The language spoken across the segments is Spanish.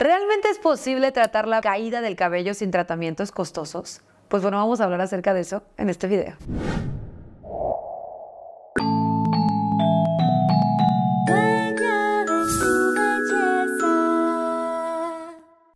¿Realmente es posible tratar la caída del cabello sin tratamientos costosos? Pues bueno, vamos a hablar acerca de eso en este video.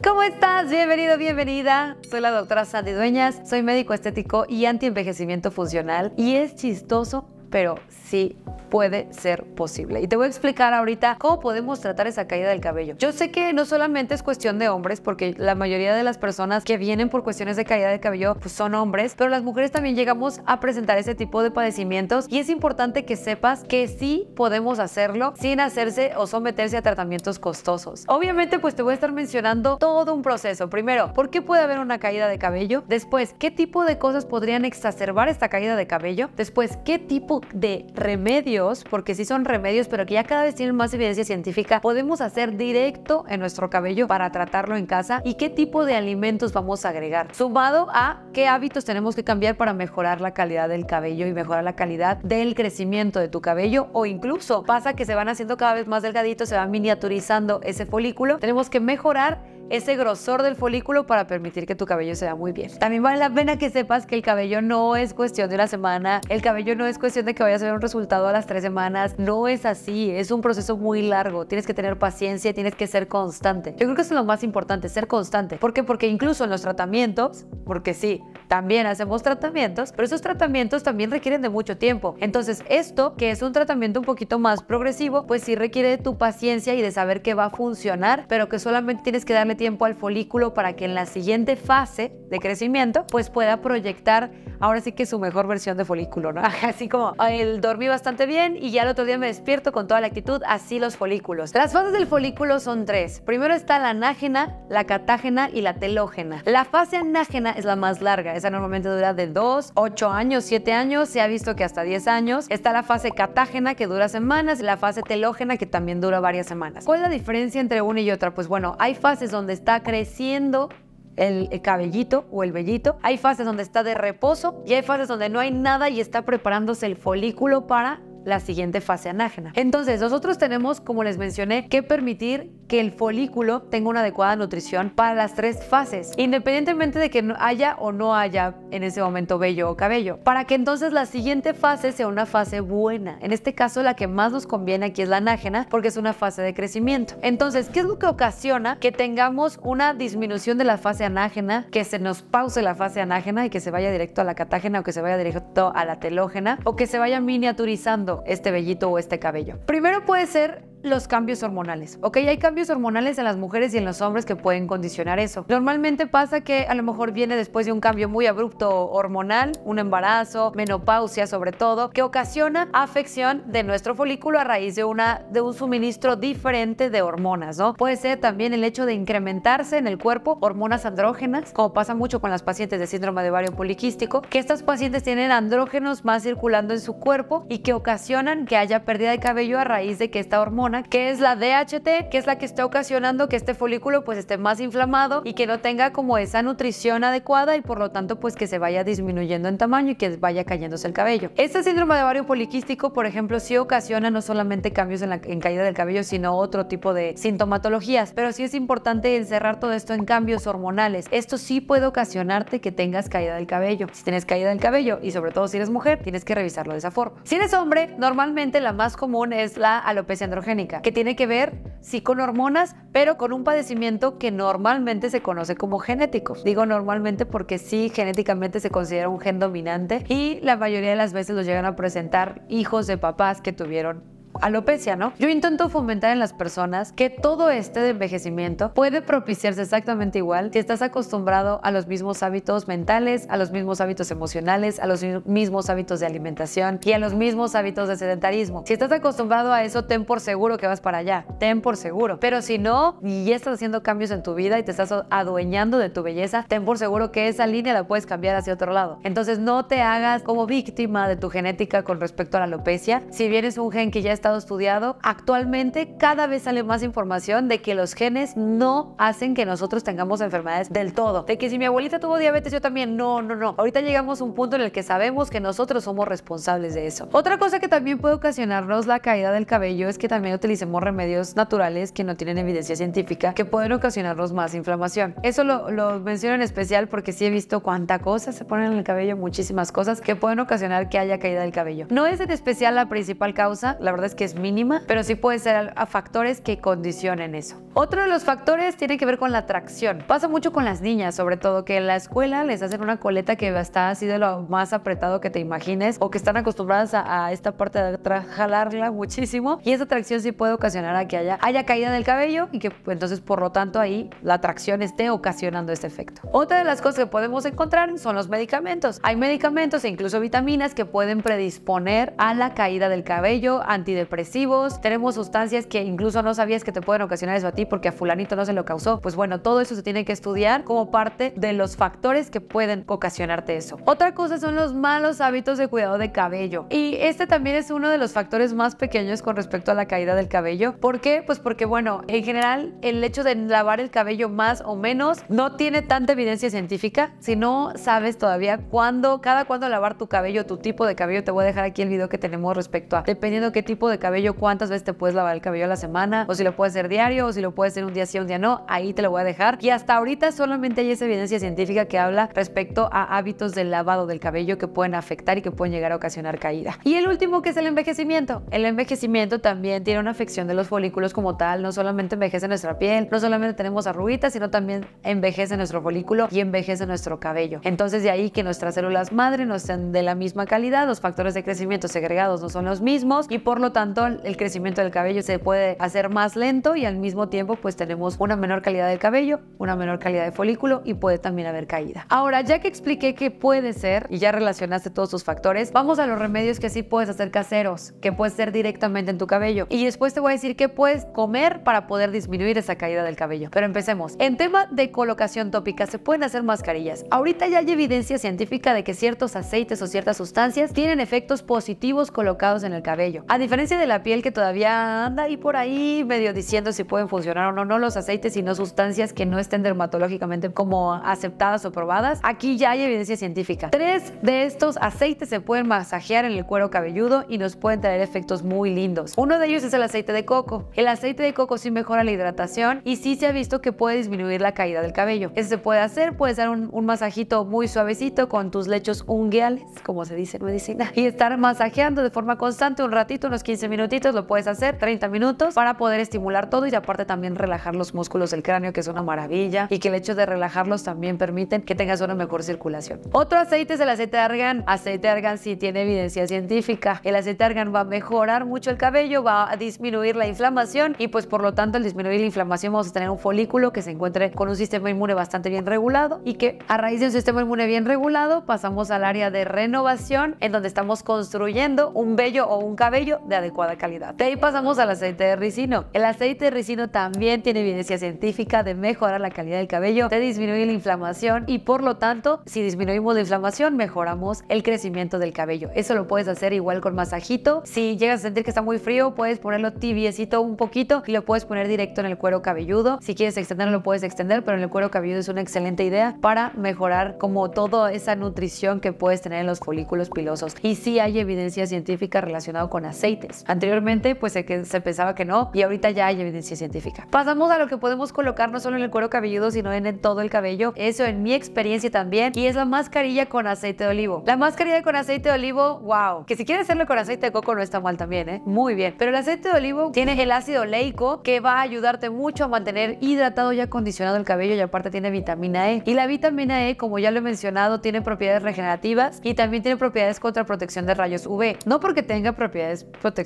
¿Cómo estás? Bienvenido, bienvenida. Soy la doctora Sandy Dueñas, soy médico estético y antienvejecimiento funcional y es chistoso pero sí puede ser posible. Y te voy a explicar ahorita cómo podemos tratar esa caída del cabello. Yo sé que no solamente es cuestión de hombres, porque la mayoría de las personas que vienen por cuestiones de caída de cabello pues, son hombres, pero las mujeres también llegamos a presentar ese tipo de padecimientos y es importante que sepas que sí podemos hacerlo sin hacerse o someterse a tratamientos costosos. Obviamente pues te voy a estar mencionando todo un proceso. Primero, ¿por qué puede haber una caída de cabello? Después, ¿qué tipo de cosas podrían exacerbar esta caída de cabello? Después, ¿qué tipo de remedios, porque sí son remedios, pero que ya cada vez tienen más evidencia científica, podemos hacer directo en nuestro cabello para tratarlo en casa y qué tipo de alimentos vamos a agregar, sumado a qué hábitos tenemos que cambiar para mejorar la calidad del cabello y mejorar la calidad del crecimiento de tu cabello o incluso pasa que se van haciendo cada vez más delgaditos, se van miniaturizando ese folículo. Tenemos que mejorar ese grosor del folículo para permitir que tu cabello se vea muy bien. También vale la pena que sepas que el cabello no es cuestión de una semana, el cabello no es cuestión de que vayas a ver un resultado a las tres semanas, no es así, es un proceso muy largo, tienes que tener paciencia, tienes que ser constante. Yo creo que eso es lo más importante, ser constante. ¿Por qué? Porque incluso en los tratamientos, porque sí, también hacemos tratamientos, pero esos tratamientos también requieren de mucho tiempo. Entonces esto, que es un tratamiento un poquito más progresivo, pues sí requiere de tu paciencia y de saber que va a funcionar, pero que solamente tienes que darle tiempo tiempo al folículo para que en la siguiente fase de crecimiento pues pueda proyectar ahora sí que su mejor versión de folículo, ¿no? Así como el dormí bastante bien y ya el otro día me despierto con toda la actitud, así los folículos. Las fases del folículo son tres. Primero está la anágena, la catágena y la telógena. La fase anágena es la más larga, esa normalmente dura de 2, 8 años, 7 años, se ha visto que hasta 10 años. Está la fase catágena que dura semanas y la fase telógena que también dura varias semanas. ¿Cuál es la diferencia entre una y otra? Pues bueno, hay fases donde donde está creciendo el, cabellito o el vellito. Hay fases donde está de reposo y hay fases donde no hay nada y está preparándose el folículo para la siguiente fase anágena. Entonces, nosotros tenemos, como les mencioné, que permitir que el folículo tenga una adecuada nutrición para las tres fases, independientemente de que haya o no haya en ese momento vello o cabello, para que entonces la siguiente fase sea una fase buena. En este caso, la que más nos conviene aquí es la anágena, porque es una fase de crecimiento. Entonces, ¿qué es lo que ocasiona que tengamos una disminución de la fase anágena, que se nos pause la fase anágena y que se vaya directo a la catágena o que se vaya directo a la telógena o que se vaya miniaturizando este vellito o este cabello. Primero puede ser los cambios hormonales. Ok, hay cambios hormonales en las mujeres y en los hombres que pueden condicionar eso. Normalmente pasa que a lo mejor viene después de un cambio muy abrupto hormonal, un embarazo, menopausia sobre todo, que ocasiona afección de nuestro folículo a raíz de, una, de un suministro diferente de hormonas, ¿no? Puede ser también el hecho de incrementarse en el cuerpo hormonas andrógenas, como pasa mucho con las pacientes de síndrome de ovario poliquístico, que estas pacientes tienen andrógenos más circulando en su cuerpo y que ocasionan que haya pérdida de cabello a raíz de que esta hormona que es la DHT, que es la que está ocasionando que este folículo pues esté más inflamado y que no tenga como esa nutrición adecuada y por lo tanto pues que se vaya disminuyendo en tamaño y que vaya cayéndose el cabello. Este síndrome de ovario poliquístico, por ejemplo, sí ocasiona no solamente cambios en en caída del cabello, sino otro tipo de sintomatologías, pero sí es importante encerrar todo esto en cambios hormonales. Esto sí puede ocasionarte que tengas caída del cabello. Si tienes caída del cabello y sobre todo si eres mujer, tienes que revisarlo de esa forma. Si eres hombre, normalmente la más común es la alopecia androgénica que tiene que ver, sí, con hormonas, pero con un padecimiento que normalmente se conoce como genético. Digo normalmente porque sí, genéticamente se considera un gen dominante y la mayoría de las veces lo llegan a presentar hijos de papás que tuvieron alopecia, ¿no? Yo intento fomentar en las personas que todo este de envejecimiento puede propiciarse exactamente igual si estás acostumbrado a los mismos hábitos mentales, a los mismos hábitos emocionales, a los mismos hábitos de alimentación y a los mismos hábitos de sedentarismo. Si estás acostumbrado a eso, ten por seguro que vas para allá, ten por seguro. Pero si no y ya estás haciendo cambios en tu vida y te estás adueñando de tu belleza, ten por seguro que esa línea la puedes cambiar hacia otro lado. Entonces no te hagas como víctima de tu genética con respecto a la alopecia. Si vienes un gen que ya está estado estudiado. Actualmente cada vez sale más información de que los genes no hacen que nosotros tengamos enfermedades del todo. De que si mi abuelita tuvo diabetes, yo también. No, no, no. Ahorita llegamos a un punto en el que sabemos que nosotros somos responsables de eso. Otra cosa que también puede ocasionarnos la caída del cabello es que también utilicemos remedios naturales que no tienen evidencia científica que pueden ocasionarnos más inflamación. Eso lo, menciono en especial porque sí he visto cuánta cosa se ponen en el cabello, muchísimas cosas que pueden ocasionar que haya caída del cabello. No es en especial la principal causa, la verdad es que es mínima, pero sí puede ser a factores que condicionen eso. Otro de los factores tiene que ver con la tracción. Pasa mucho con las niñas, sobre todo que en la escuela les hacen una coleta que está así de lo más apretado que te imagines o que están acostumbradas a, esta parte de jalarla muchísimo y esa tracción sí puede ocasionar a que haya, haya caída del cabello y que pues, entonces por lo tanto ahí la tracción esté ocasionando ese efecto. Otra de las cosas que podemos encontrar son los medicamentos. Hay medicamentos e incluso vitaminas que pueden predisponer a la caída del cabello, antidepresivos depresivos tenemos sustancias que incluso no sabías que te pueden ocasionar eso a ti porque a fulanito no se lo causó. Pues bueno, todo eso se tiene que estudiar como parte de los factores que pueden ocasionarte eso. Otra cosa son los malos hábitos de cuidado de cabello. Y este también es uno de los factores más pequeños con respecto a la caída del cabello. ¿Por qué? Pues porque bueno, en general el hecho de lavar el cabello más o menos no tiene tanta evidencia científica. Si no sabes todavía cuándo, cada cuándo lavar tu cabello, tu tipo de cabello, te voy a dejar aquí el video que tenemos respecto a dependiendo qué tipo de de cabello, cuántas veces te puedes lavar el cabello a la semana, o si lo puedes hacer diario, o si lo puedes hacer un día sí, un día no, ahí te lo voy a dejar. Y hasta ahorita solamente hay esa evidencia científica que habla respecto a hábitos del lavado del cabello que pueden afectar y que pueden llegar a ocasionar caída. Y el último que es el envejecimiento. El envejecimiento también tiene una afección de los folículos como tal, no solamente envejece nuestra piel, no solamente tenemos arruguitas, sino también envejece nuestro folículo y envejece nuestro cabello. Entonces de ahí que nuestras células madre no estén de la misma calidad, los factores de crecimiento segregados no son los mismos y por lo tanto el crecimiento del cabello se puede hacer más lento y al mismo tiempo pues tenemos una menor calidad del cabello, una menor calidad de folículo y puede también haber caída. Ahora, ya que expliqué qué puede ser y ya relacionaste todos sus factores, vamos a los remedios que así puedes hacer caseros, que puedes hacer directamente en tu cabello. Y después te voy a decir qué puedes comer para poder disminuir esa caída del cabello. Pero empecemos. En tema de colocación tópica, se pueden hacer mascarillas. Ahorita ya hay evidencia científica de que ciertos aceites o ciertas sustancias tienen efectos positivos colocados en el cabello. A diferencia de la piel que todavía anda ahí por ahí medio diciendo si pueden funcionar o no, los aceites, sino sustancias que no estén dermatológicamente como aceptadas o probadas. Aquí ya hay evidencia científica. Tres de estos aceites se pueden masajear en el cuero cabelludo y nos pueden traer efectos muy lindos. Uno de ellos es el aceite de coco. El aceite de coco sí mejora la hidratación y sí se ha visto que puede disminuir la caída del cabello. Eso se puede hacer, puede dar un, masajito muy suavecito con tus lechos ungueales, como se dice en medicina, y estar masajeando de forma constante un ratito, unos 15 minutitos, lo puedes hacer 30 minutos para poder estimular todo y aparte también relajar los músculos del cráneo, que es una maravilla, y que el hecho de relajarlos también permiten que tengas una mejor circulación. Otro aceite es el aceite de argán. Aceite de argán sí tiene evidencia científica. El aceite de argán va a mejorar mucho el cabello, va a disminuir la inflamación y pues por lo tanto al disminuir la inflamación vamos a tener un folículo que se encuentre con un sistema inmune bastante bien regulado y que a raíz de un sistema inmune bien regulado pasamos al área de renovación en donde estamos construyendo un vello o un cabello de adecuada calidad. De ahí pasamos al aceite de ricino. El aceite de ricino también tiene evidencia científica de mejorar la calidad del cabello, de disminuir la inflamación y por lo tanto, si disminuimos la inflamación, mejoramos el crecimiento del cabello. Eso lo puedes hacer igual con masajito. Si llegas a sentir que está muy frío, puedes ponerlo tibiecito un poquito y lo puedes poner directo en el cuero cabelludo. Si quieres extenderlo, lo puedes extender, pero en el cuero cabelludo es una excelente idea para mejorar como toda esa nutrición que puedes tener en los folículos pilosos. Y sí hay evidencia científica relacionada con aceite. Pues, anteriormente, pues se, se pensaba que no, y ahorita ya hay evidencia científica. Pasamos a lo que podemos colocar no solo en el cuero cabelludo, sino en, todo el cabello. Eso en mi experiencia también, y es la mascarilla con aceite de olivo. La mascarilla con aceite de olivo, wow, que si quieres hacerlo con aceite de coco no está mal también, ¿eh? Muy bien. Pero el aceite de olivo tiene el ácido oleico que va a ayudarte mucho a mantener hidratado y acondicionado el cabello y aparte tiene vitamina E. Y la vitamina E, como ya lo he mencionado, tiene propiedades regenerativas y también tiene propiedades contra protección de rayos UV. No porque tenga propiedades protectoras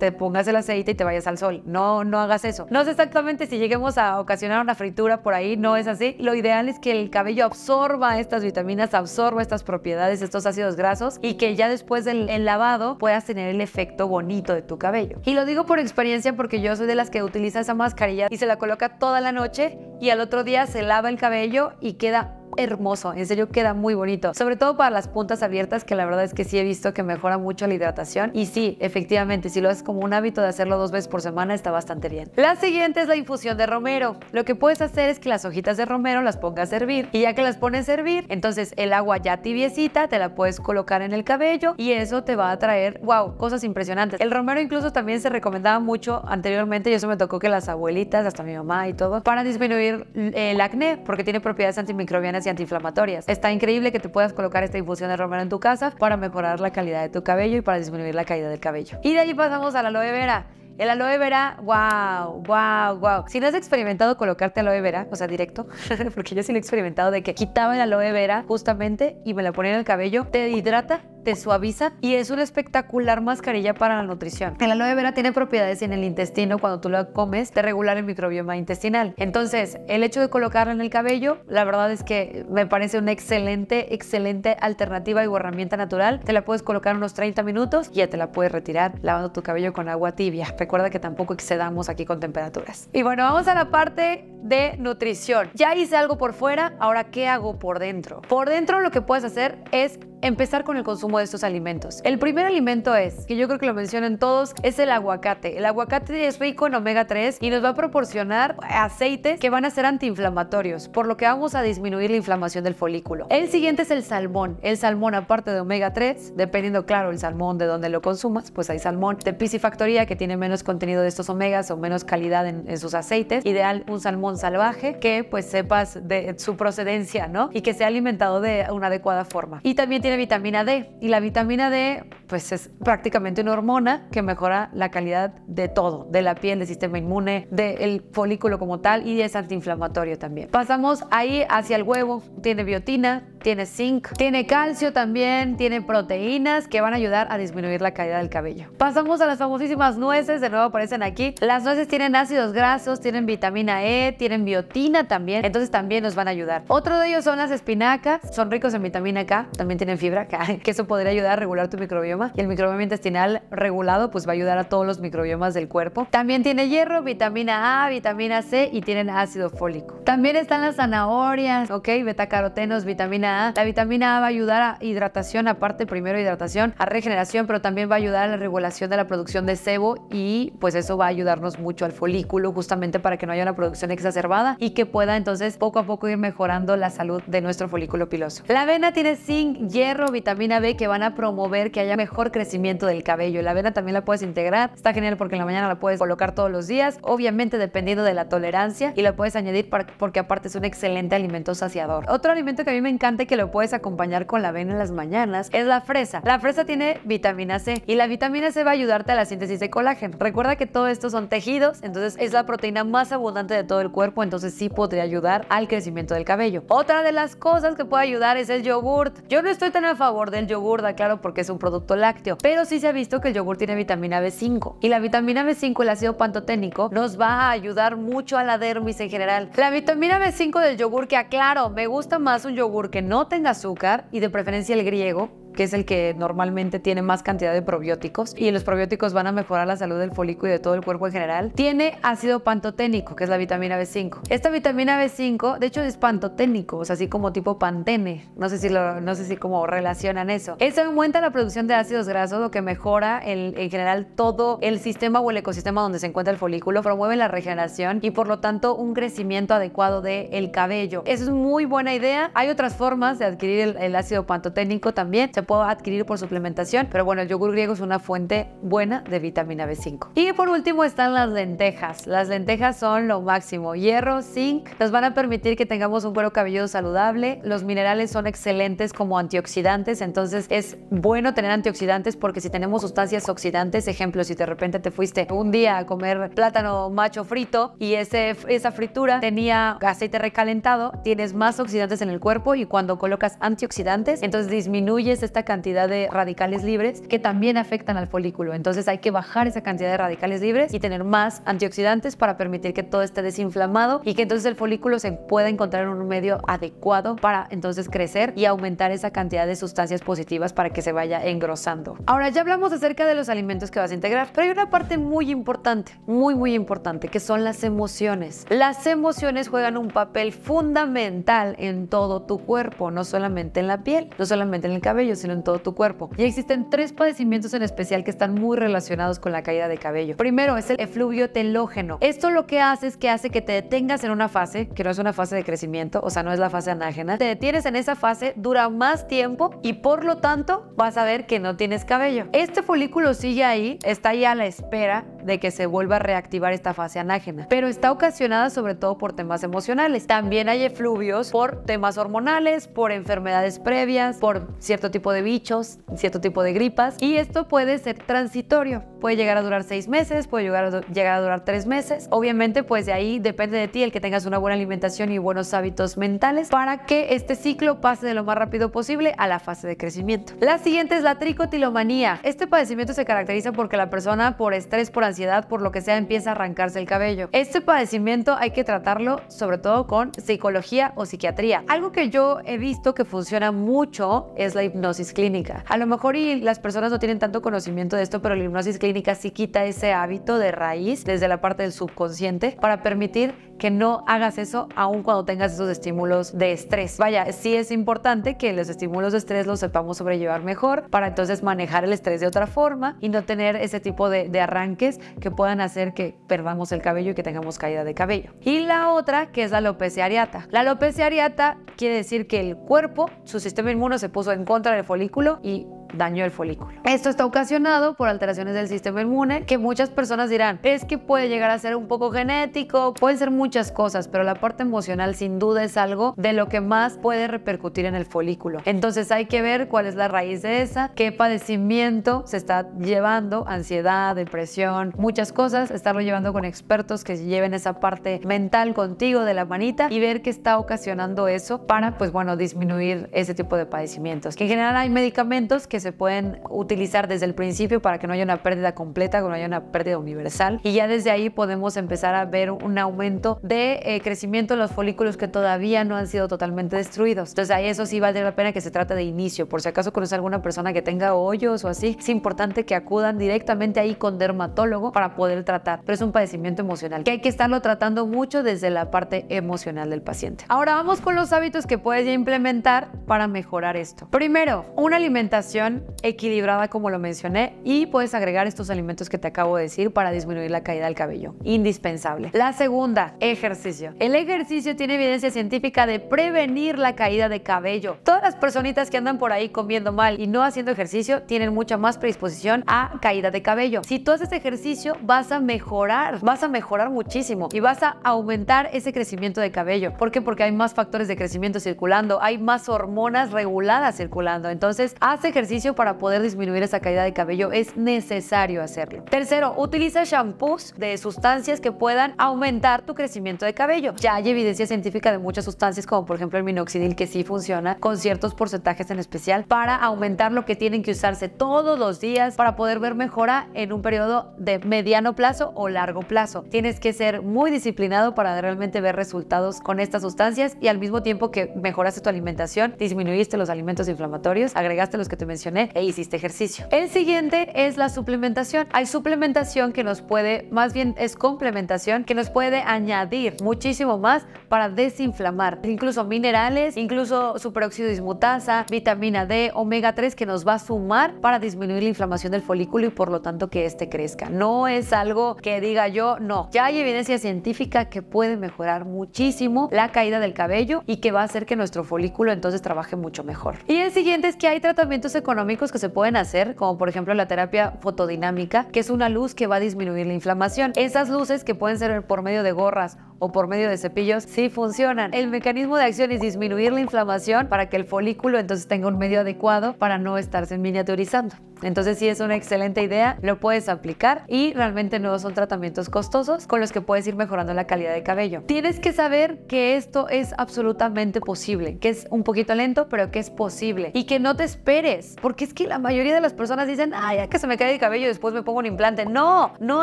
te pongas el aceite y te vayas al sol. No, no hagas eso. No sé exactamente si lleguemos a ocasionar una fritura por ahí, no es así. Lo ideal es que el cabello absorba estas vitaminas, absorba estas propiedades, estos ácidos grasos y que ya después del lavado puedas tener el efecto bonito de tu cabello. Y lo digo por experiencia porque yo soy de las que utiliza esa mascarilla y se la coloca toda la noche y al otro día se lava el cabello y queda hermoso, en serio queda muy bonito, sobre todo para las puntas abiertas que la verdad es que sí he visto que mejora mucho la hidratación y sí, efectivamente, si lo haces como un hábito de hacerlo dos veces por semana está bastante bien. La siguiente es la infusión de romero. Lo que puedes hacer es que las hojitas de romero las pongas a servir. y ya que las pones a servir, entonces el agua ya tibiecita te la puedes colocar en el cabello y eso te va a traer, wow, cosas impresionantes. El romero incluso también se recomendaba mucho anteriormente y eso me tocó que las abuelitas, hasta mi mamá y todo, para disminuir eh, el acné porque tiene propiedades antimicrobianas antiinflamatorias. Está increíble que te puedas colocar esta infusión de romero en tu casa para mejorar la calidad de tu cabello y para disminuir la caída del cabello. Y de allí pasamos a aloe vera. El aloe vera, wow, wow, wow. Si no has experimentado colocarte aloe vera, o sea, directo, porque yo sí lo he experimentado de que quitaba el aloe vera justamente y me la ponía en el cabello, te hidrata te suaviza y es una espectacular mascarilla para la nutrición. El aloe vera tiene propiedades en el intestino cuando tú lo comes de regular el microbioma intestinal. Entonces, el hecho de colocarla en el cabello, la verdad es que me parece una excelente, excelente alternativa y herramienta natural. Te la puedes colocar unos 30 minutos y ya te la puedes retirar lavando tu cabello con agua tibia. Recuerda que tampoco excedamos aquí con temperaturas. Y bueno, vamos a la parte de nutrición. Ya hice algo por fuera, ahora ¿qué hago por dentro? Por dentro lo que puedes hacer es empezar con el consumo de estos alimentos. El primer alimento es, que yo creo que lo mencionan todos, es el aguacate. El aguacate es rico en omega 3 y nos va a proporcionar aceites que van a ser antiinflamatorios, por lo que vamos a disminuir la inflamación del folículo. El siguiente es el salmón. El salmón, aparte de omega 3, dependiendo, claro, el salmón de donde lo consumas, pues hay salmón de piscifactoría que tiene menos contenido de estos omegas o menos calidad en, sus aceites. Ideal un salmón salvaje que pues sepas de su procedencia, ¿no? Y que sea alimentado de una adecuada forma. Y también tiene tiene vitamina D y la vitamina D pues es prácticamente una hormona que mejora la calidad de todo, de la piel, del sistema inmune, del folículo como tal y es antiinflamatorio también. Pasamos ahí hacia el huevo, tiene biotina, tiene zinc, tiene calcio también, tiene proteínas que van a ayudar a disminuir la caída del cabello. Pasamos a las famosísimas nueces, de nuevo aparecen aquí. Las nueces tienen ácidos grasos, tienen vitamina E, tienen biotina también, entonces también nos van a ayudar. Otro de ellos son las espinacas, son ricos en vitamina K, también tienen fibra K, que eso podría ayudar a regular tu microbioma y el microbioma intestinal regulado pues va a ayudar a todos los microbiomas del cuerpo. También tiene hierro, vitamina A, vitamina C y tienen ácido fólico. También están las zanahorias, ok, betacarotenos, vitamina la vitamina A va a ayudar a hidratación, aparte primero hidratación, a regeneración, pero también va a ayudar a la regulación de la producción de sebo y pues eso va a ayudarnos mucho al folículo justamente para que no haya una producción exacerbada y que pueda entonces poco a poco ir mejorando la salud de nuestro folículo piloso. La avena tiene zinc, hierro, vitamina B que van a promover que haya mejor crecimiento del cabello. La avena también la puedes integrar, está genial porque en la mañana la puedes colocar todos los días, obviamente dependiendo de la tolerancia y la puedes añadir porque aparte es un excelente alimento saciador. Otro alimento que a mí me encanta que lo puedes acompañar con la vena en las mañanas es la fresa. La fresa tiene vitamina C y la vitamina C va a ayudarte a la síntesis de colágeno. Recuerda que todo esto son tejidos, entonces es la proteína más abundante de todo el cuerpo, entonces sí podría ayudar al crecimiento del cabello. Otra de las cosas que puede ayudar es el yogurt. Yo no estoy tan a favor del yogurt, claro, porque es un producto lácteo, pero sí se ha visto que el yogurt tiene vitamina B5 y la vitamina B5, el ácido pantoténico, nos va a ayudar mucho a la dermis en general. La vitamina B5 del yogur que aclaro, me gusta más un yogur que no tenga azúcar y de preferencia el griego que es el que normalmente tiene más cantidad de probióticos y los probióticos van a mejorar la salud del folículo y de todo el cuerpo en general, tiene ácido pantoténico, que es la vitamina B5. Esta vitamina B5, de hecho, es pantoténico, o sea, así como tipo pantene. No sé si no sé si como relacionan eso. Eso aumenta la producción de ácidos grasos, lo que mejora en general todo el sistema o el ecosistema donde se encuentra el folículo, promueve la regeneración y por lo tanto un crecimiento adecuado del cabello. Esa es muy buena idea. Hay otras formas de adquirir el, ácido pantoténico también puedo adquirir por suplementación, pero bueno, el yogur griego es una fuente buena de vitamina B5. Y por último están las lentejas. Las lentejas son lo máximo. Hierro, zinc, nos van a permitir que tengamos un cuero cabelludo saludable. Los minerales son excelentes como antioxidantes, entonces es bueno tener antioxidantes porque si tenemos sustancias oxidantes, ejemplo, si de repente te fuiste un día a comer plátano macho frito y ese, esa fritura tenía aceite recalentado, tienes más oxidantes en el cuerpo y cuando colocas antioxidantes, entonces disminuyes esta cantidad de radicales libres que también afectan al folículo. Entonces hay que bajar esa cantidad de radicales libres y tener más antioxidantes para permitir que todo esté desinflamado y que entonces el folículo se pueda encontrar en un medio adecuado para entonces crecer y aumentar esa cantidad de sustancias positivas para que se vaya engrosando. Ahora ya hablamos acerca de los alimentos que vas a integrar, pero hay una parte muy importante, muy muy importante, que son las emociones. Las emociones juegan un papel fundamental en todo tu cuerpo, no solamente en la piel, no solamente en el cabello, sino en todo tu cuerpo. Y existen tres padecimientos en especial que están muy relacionados con la caída de cabello. Primero es el efluvio telógeno. Esto lo que hace es que hace que te detengas en una fase, que no es una fase de crecimiento, o sea, no es la fase anágena. Te detienes en esa fase, dura más tiempo y por lo tanto vas a ver que no tienes cabello. Este folículo sigue ahí, está ahí a la espera de que se vuelva a reactivar esta fase anágena, pero está ocasionada sobre todo por temas emocionales. También hay efluvios por temas hormonales, por enfermedades previas, por cierto tipo de bichos, cierto tipo de gripas, y esto puede ser transitorio. Puede llegar a durar seis meses, puede llegar a, durar tres meses. Obviamente, pues de ahí depende de ti el que tengas una buena alimentación y buenos hábitos mentales para que este ciclo pase de lo más rápido posible a la fase de crecimiento. La siguiente es la tricotilomanía. Este padecimiento se caracteriza porque la persona por estrés, por por lo que sea empieza a arrancarse el cabello. Este padecimiento hay que tratarlo sobre todo con psicología o psiquiatría. Algo que yo he visto que funciona mucho es la hipnosis clínica. A lo mejor y las personas no tienen tanto conocimiento de esto, pero la hipnosis clínica sí quita ese hábito de raíz desde la parte del subconsciente para permitir que no hagas eso aun cuando tengas esos estímulos de estrés. Vaya, sí es importante que los estímulos de estrés los sepamos sobrellevar mejor para entonces manejar el estrés de otra forma y no tener ese tipo de, arranques que puedan hacer que perdamos el cabello y que tengamos caída de cabello. Y la otra que es la alopecia areata. La alopecia areata quiere decir que el cuerpo, su sistema inmuno se puso en contra del folículo y daño del folículo. Esto está ocasionado por alteraciones del sistema inmune que muchas personas dirán, es que puede llegar a ser un poco genético, pueden ser muchas cosas, pero la parte emocional sin duda es algo de lo que más puede repercutir en el folículo. Entonces hay que ver cuál es la raíz de esa, qué padecimiento se está llevando, ansiedad, depresión, muchas cosas, estarlo llevando con expertos que lleven esa parte mental contigo de la manita y ver qué está ocasionando eso para, pues bueno, disminuir ese tipo de padecimientos. Que en general hay medicamentos que se pueden utilizar desde el principio para que no haya una pérdida completa, que no haya una pérdida universal. Y ya desde ahí podemos empezar a ver un aumento de eh, crecimiento en los folículos que todavía no han sido totalmente destruidos. Entonces ahí eso sí vale la pena que se trate de inicio. Por si acaso conoce alguna persona que tenga hoyos o así, es importante que acudan directamente ahí con dermatólogo para poder tratar. Pero es un padecimiento emocional que hay que estarlo tratando mucho desde la parte emocional del paciente. Ahora vamos con los hábitos que puedes ya implementar para mejorar esto. Primero, una alimentación equilibrada, como lo mencioné, y puedes agregar estos alimentos que te acabo de decir para disminuir la caída del cabello. Indispensable. La segunda, ejercicio. El ejercicio tiene evidencia científica de prevenir la caída de cabello. Todas las personitas que andan por ahí comiendo mal y no haciendo ejercicio tienen mucha más predisposición a caída de cabello. Si tú haces ejercicio, vas a mejorar, vas a mejorar muchísimo y vas a aumentar ese crecimiento de cabello. ¿Por qué? Porque hay más factores de crecimiento circulando, hay más hormonas reguladas circulando. Entonces, haz ejercicio para poder disminuir esa caída de cabello es necesario hacerlo. Tercero, utiliza shampoos de sustancias que puedan aumentar tu crecimiento de cabello. Ya hay evidencia científica de muchas sustancias como por ejemplo el minoxidil que sí funciona con ciertos porcentajes en especial para aumentar lo que tienen que usarse todos los días para poder ver mejora en un periodo de mediano plazo o largo plazo. Tienes que ser muy disciplinado para realmente ver resultados con estas sustancias y al mismo tiempo que mejoraste tu alimentación, disminuiste los alimentos inflamatorios, agregaste los que te mencioné e hiciste ejercicio. El siguiente es la suplementación. Hay suplementación que nos puede, más bien es complementación, que nos puede añadir muchísimo más para desinflamar. Incluso minerales, incluso superóxido dismutasa, vitamina D, omega 3 que nos va a sumar para disminuir la inflamación del folículo y por lo tanto que éste crezca. No es algo que diga yo, no. Ya hay evidencia científica que puede mejorar muchísimo la caída del cabello y que va a hacer que nuestro folículo entonces trabaje mucho mejor. Y el siguiente es que hay tratamientos económicos que se pueden hacer, como por ejemplo la terapia fotodinámica, que es una luz que va a disminuir la inflamación. Esas luces que pueden ser por medio de gorras o por medio de cepillos sí funcionan. El mecanismo de acción es disminuir la inflamación para que el folículo entonces tenga un medio adecuado para no estarse miniaturizando. Entonces sí es una excelente idea, lo puedes aplicar y realmente no son tratamientos costosos con los que puedes ir mejorando la calidad de cabello. Tienes que saber que esto es absolutamente posible, que es un poquito lento, pero que es posible y que no te esperes, porque es que la mayoría de las personas dicen, ay, que se me cae el cabello después me pongo un implante. No, no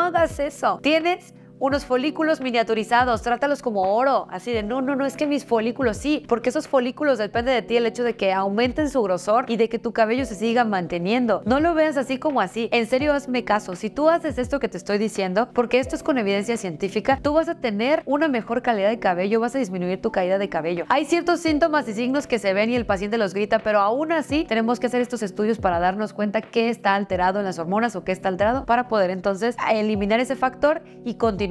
hagas eso. Tienes unos folículos miniaturizados, trátalos como oro, así de no, no, no, es que mis folículos sí, porque esos folículos depende de ti el hecho de que aumenten su grosor y de que tu cabello se siga manteniendo. No lo veas así como así, en serio hazme caso, si tú haces esto que te estoy diciendo, porque esto es con evidencia científica, tú vas a tener una mejor calidad de cabello, vas a disminuir tu caída de cabello. Hay ciertos síntomas y signos que se ven y el paciente los grita, pero aún así tenemos que hacer estos estudios para darnos cuenta qué está alterado en las hormonas o qué está alterado para poder entonces eliminar ese factor y continuar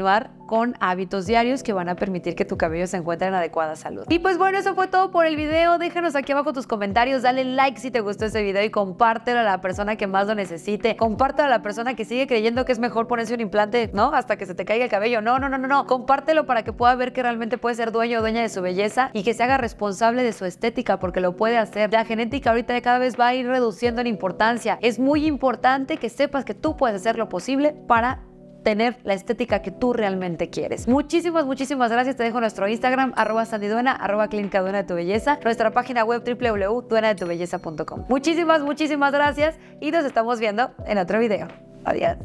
con hábitos diarios que van a permitir que tu cabello se encuentre en adecuada salud. Y pues bueno, eso fue todo por el video. Déjanos aquí abajo tus comentarios, dale like si te gustó este video y compártelo a la persona que más lo necesite. Compártelo a la persona que sigue creyendo que es mejor ponerse un implante, ¿no? Hasta que se te caiga el cabello. No, no, no, no, no. Compártelo para que pueda ver que realmente puede ser dueño o dueña de su belleza y que se haga responsable de su estética porque lo puede hacer. La genética ahorita de cada vez va a ir reduciendo en importancia. Es muy importante que sepas que tú puedes hacer lo posible para tener la estética que tú realmente quieres. Muchísimas, muchísimas gracias. Te dejo nuestro Instagram, arroba sandiduena, arroba clínica duena tu belleza, nuestra página web www.duenadetubelleza.com. Muchísimas, muchísimas gracias y nos estamos viendo en otro video. Adiós.